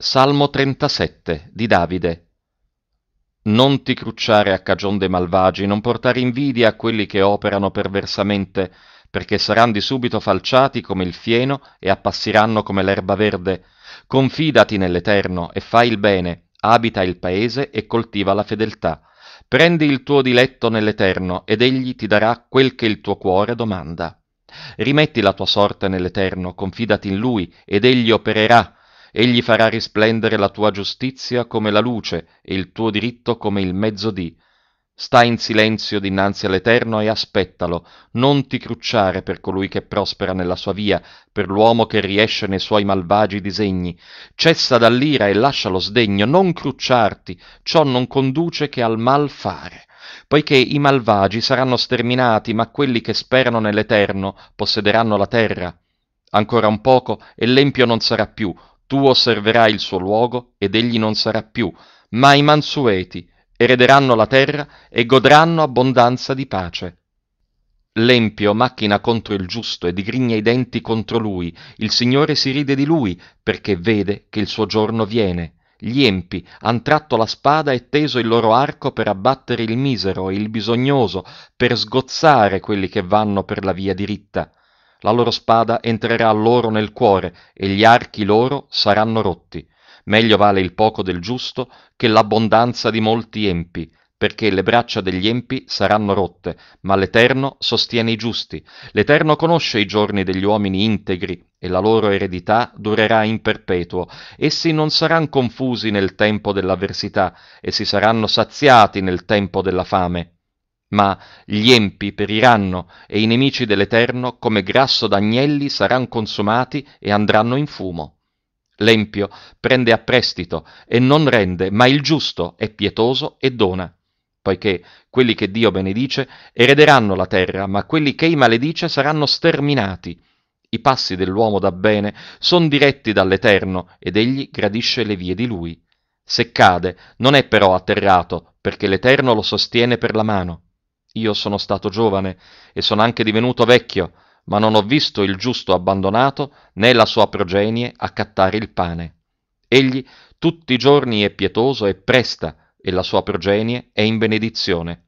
Salmo 37 di Davide Non ti crucciare a cagion dei malvagi, non portare invidia a quelli che operano perversamente, perché saranno di subito falciati come il fieno e appassiranno come l'erba verde. Confidati nell'Eterno e fai il bene, abita il paese e coltiva la fedeltà. Prendi il tuo diletto nell'Eterno ed egli ti darà quel che il tuo cuore domanda. Rimetti la tua sorte nell'Eterno, confidati in lui ed egli opererà egli farà risplendere la tua giustizia come la luce e il tuo diritto come il mezzodì. Sta in silenzio dinanzi all'Eterno e aspettalo, non ti crucciare per colui che prospera nella sua via, per l'uomo che riesce nei suoi malvagi disegni. Cessa dall'ira e lascia lo sdegno, non crucciarti, ciò non conduce che al mal fare poiché i malvagi saranno sterminati, ma quelli che sperano nell'Eterno possederanno la terra. Ancora un poco e l'empio non sarà più, tu osserverai il suo luogo ed egli non sarà più, ma i mansueti erederanno la terra e godranno abbondanza di pace. L'empio macchina contro il giusto e digrigna i denti contro lui. Il Signore si ride di lui perché vede che il suo giorno viene. Gli empi han tratto la spada e teso il loro arco per abbattere il misero e il bisognoso, per sgozzare quelli che vanno per la via diritta la loro spada entrerà loro nel cuore e gli archi loro saranno rotti. Meglio vale il poco del giusto che l'abbondanza di molti empi, perché le braccia degli empi saranno rotte, ma l'Eterno sostiene i giusti. L'Eterno conosce i giorni degli uomini integri e la loro eredità durerà in perpetuo. Essi non saranno confusi nel tempo dell'avversità e si saranno saziati nel tempo della fame ma gli empi periranno e i nemici dell'Eterno come grasso d'agnelli saranno consumati e andranno in fumo. L'empio prende a prestito e non rende, ma il giusto è pietoso e dona, poiché quelli che Dio benedice erederanno la terra, ma quelli che i maledice saranno sterminati. I passi dell'uomo da bene sono diretti dall'Eterno ed egli gradisce le vie di lui. Se cade, non è però atterrato, perché l'Eterno lo sostiene per la mano. Io sono stato giovane e sono anche divenuto vecchio, ma non ho visto il giusto abbandonato né la sua progenie accattare il pane. Egli tutti i giorni è pietoso e presta, e la sua progenie è in benedizione.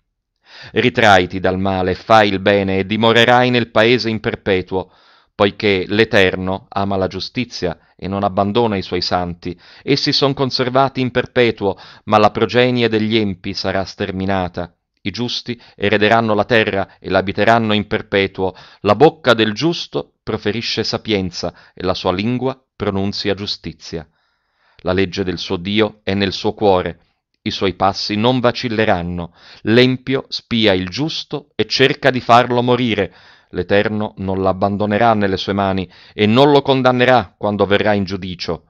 Ritraiti dal male, fai il bene e dimorerai nel paese in perpetuo, poiché l'Eterno ama la giustizia e non abbandona i suoi santi. Essi sono conservati in perpetuo, ma la progenie degli empi sarà sterminata. I giusti erederanno la terra e l'abiteranno in perpetuo. La bocca del giusto proferisce sapienza e la sua lingua pronunzia giustizia. La legge del suo Dio è nel suo cuore, i suoi passi non vacilleranno. L'empio spia il giusto e cerca di farlo morire. L'Eterno non l'abbandonerà nelle sue mani e non lo condannerà quando verrà in giudicio.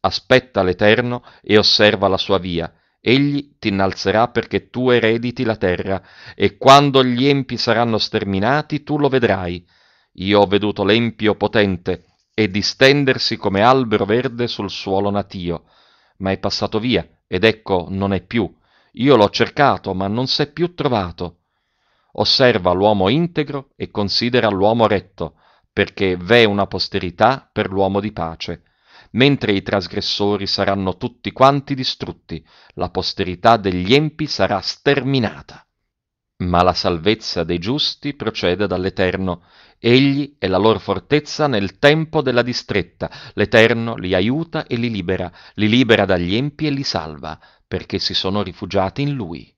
Aspetta l'Eterno e osserva la sua via Egli t'innalzerà perché tu erediti la terra, e quando gli empi saranno sterminati tu lo vedrai. Io ho veduto l'empio potente e distendersi come albero verde sul suolo natio, ma è passato via, ed ecco non è più. Io l'ho cercato, ma non s'è più trovato. Osserva l'uomo integro e considera l'uomo retto, perché v'è una posterità per l'uomo di pace mentre i trasgressori saranno tutti quanti distrutti, la posterità degli empi sarà sterminata. Ma la salvezza dei giusti procede dall'Eterno. Egli è la loro fortezza nel tempo della distretta. L'Eterno li aiuta e li libera, li libera dagli empi e li salva, perché si sono rifugiati in lui.